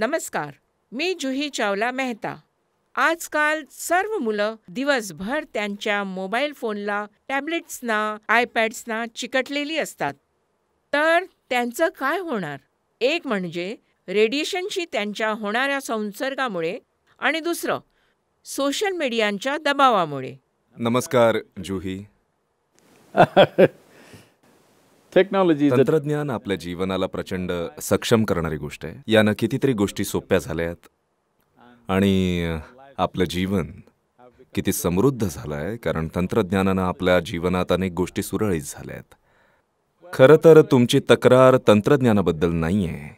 नमस्कार मी जुही चावला मेहता आजकाल सर्व मुलं दिवसभर त्यांच्या मोबाईल फोनला टॅबलेट्सना आयपॅड्सना चिकटलेली असतात तर त्यांचं काय होणार एक म्हणजे रेडिएशनशी त्यांच्या होणाऱ्या संसर्गामुळे आणि दुसरं सोशल मीडियांच्या दबावामुळे नमस्कार जुही टेक्नॉलॉजी तंत्रज्ञान आपल्या जीवनाला प्रचंड सक्षम करणारी गोष्ट आहे यानं कितीतरी गोष्टी सोप्या झाल्यात आणि आपलं जीवन किती समृद्ध झालं आहे कारण तंत्रज्ञानानं आपल्या जीवनात अनेक गोष्टी सुरळीत झाल्या आहेत खरं तर तुमची तक्रार तंत्रज्ञानाबद्दल नाही आहे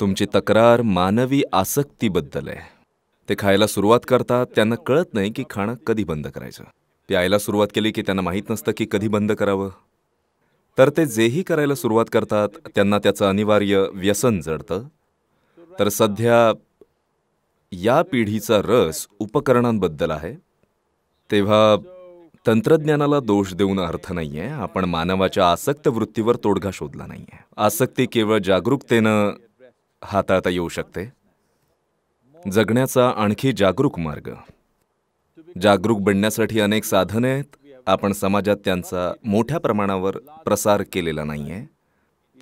तुमची तक्रार मानवी आसक्तीबद्दल आहे ते खायला सुरुवात करतात त्यांना कळत नाही की खाणं कधी बंद करायचं प्यायला सुरुवात केली की त्यांना माहीत नसतं की कधी बंद करावं तर ते जेही करायला सुरुवात करतात त्यांना त्याचं अनिवार्य व्यसन जडतं तर सध्या या पिढीचा रस उपकरणांबद्दल आहे तेव्हा तंत्रज्ञानाला दोष देऊन अर्थ नाही आहे आपण मानवाच्या आसक्त वृत्तीवर तोडगा शोधला नाही आहे आसक्ती केवळ जागरूकतेनं हाताळता येऊ शकते जगण्याचा आणखी जागरूक मार्ग जागरूक बनण्यासाठी अनेक साधने आहेत आपण समाजात त्यांचा मोठ्या प्रमाणावर प्रसार केलेला नाही आहे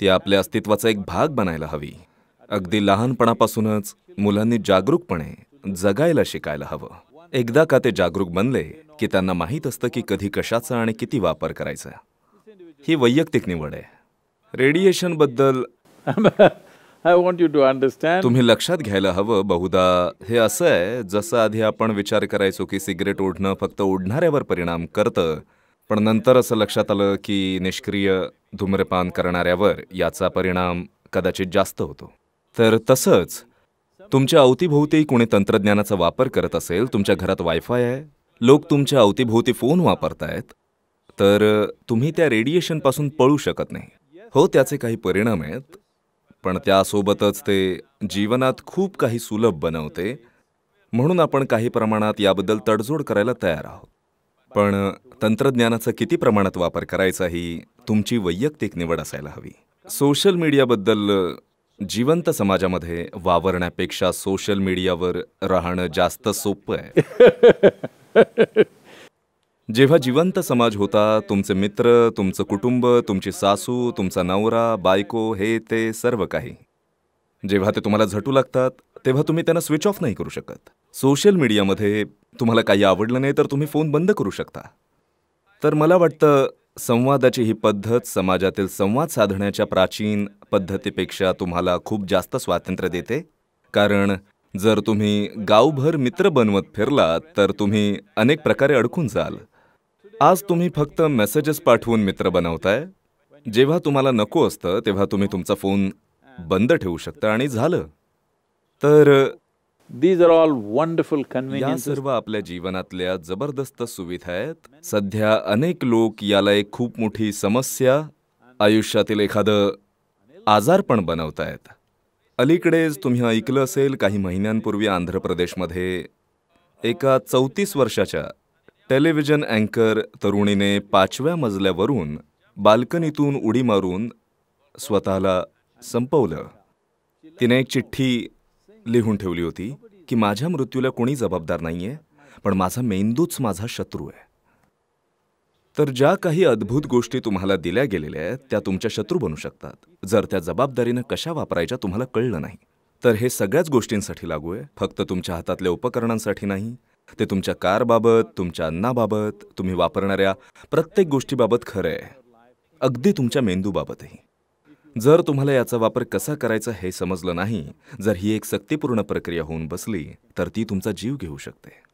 ती आपल्या अस्तित्वाचा एक भाग बनायला हवी अगदी लहानपणापासूनच मुलांनी जागरूकपणे जगायला शिकायला हवं एकदा का ते जागरूक बनले की त्यांना माहीत असतं की कधी कशाचा आणि किती वापर करायचा ही वैयक्तिक निवड आहे रेडिएशनबद्दल तुम्ही लक्षात घ्यायला हवं बहुदा हे असं आहे जसं आधी आपण विचार करायचो की सिगरेट ओढणं फक्त ओढणाऱ्यावर परिणाम करतं पण नंतर असं लक्षात आलं की निष्क्रिय धूम्रपान करणाऱ्यावर याचा परिणाम कदाचित जास्त होतो तर तसंच तुमच्या अवतीभोवती कोणी तंत्रज्ञानाचा वापर करत असेल तुमच्या घरात वायफाय आहे लोक तुमच्या अवतीभोवती फोन वापरतायत तर तुम्ही त्या रेडिएशनपासून पळू शकत नाही हो त्याचे काही परिणाम आहेत पण त्यासोबतच ते जीवनात खूप काही सुलभ बनवते म्हणून आपण काही प्रमाणात याबद्दल तडजोड करायला तयार आहोत पण तंत्रज्ञानाचा किती प्रमाणात वापर करायचा ही तुमची वैयक्तिक निवड असायला हवी सोशल मीडियाबद्दल जिवंत समाजामध्ये वावरण्यापेक्षा सोशल मीडियावर राहणं जास्त सोपं आहे जेव्हा जिवंत समाज होता तुमचे मित्र तुमचं कुटुंब तुमची सासू तुमचा नवरा बायको हे ते सर्व काही जेव्हा ते तुम्हाला झटू लागतात तेव्हा तुम्ही त्यांना स्विच ऑफ नाही करू शकत सोशल मीडियामध्ये तुम्हाला काही आवडलं नाही तर तुम्ही फोन बंद करू शकता तर मला वाटतं संवादाची ही पद्धत समाजातील संवाद साधण्याच्या प्राचीन पद्धतीपेक्षा तुम्हाला खूप जास्त स्वातंत्र्य देते कारण जर तुम्ही गावभर मित्र बनवत फिरलात तर तुम्ही अनेक प्रकारे अडकून जाल आज तुम्ही फक्त मेसेजेस पाठवून मित्र बनवताय जेव्हा तुम्हाला नको असतं तेव्हा तुम्ही तुमचा फोन बंद ठेवू शकता आणि झालं तर दीज आर ऑल वंडरफुल या सर्व आपल्या जीवनातल्या जबरदस्त सुविधा आहेत सध्या अनेक लोक याला एक खूप मोठी समस्या आयुष्यातील एखादं पण बनवतायत अलीकडेच तुम्ही ऐकलं असेल काही महिन्यांपूर्वी आंध्र प्रदेशमध्ये एका चौतीस वर्षाच्या टेलिव्हिजन अँकर तरुणीने पाचव्या मजल्यावरून बाल्कनीतून उडी मारून स्वतःला संपवलं तिने एक चिठ्ठी लिहून ठेवली होती की माझ्या मृत्यूला कोणी जबाबदार नाही आहे पण माझा मेंदूच माझा शत्रू आहे तर ज्या काही अद्भुत गोष्टी तुम्हाला दिल्या गेलेल्या आहेत त्या तुमच्या शत्रू बनू शकतात जर त्या जबाबदारीनं कशा वापरायच्या तुम्हाला कळलं नाही तर हे सगळ्याच गोष्टींसाठी लागू आहे फक्त तुमच्या हातातल्या उपकरणांसाठी नाही ते तुमच्या कारबाबत तुमच्या अन्नाबाबत तुम्ही वापरणाऱ्या प्रत्येक गोष्टीबाबत खरं आहे अगदी तुमच्या मेंदूबाबतही जर तुम्हाला याचा वापर कसा करायचा हे समजलं नाही जर ही एक सक्तीपूर्ण प्रक्रिया होऊन बसली तर ती तुमचा जीव घेऊ शकते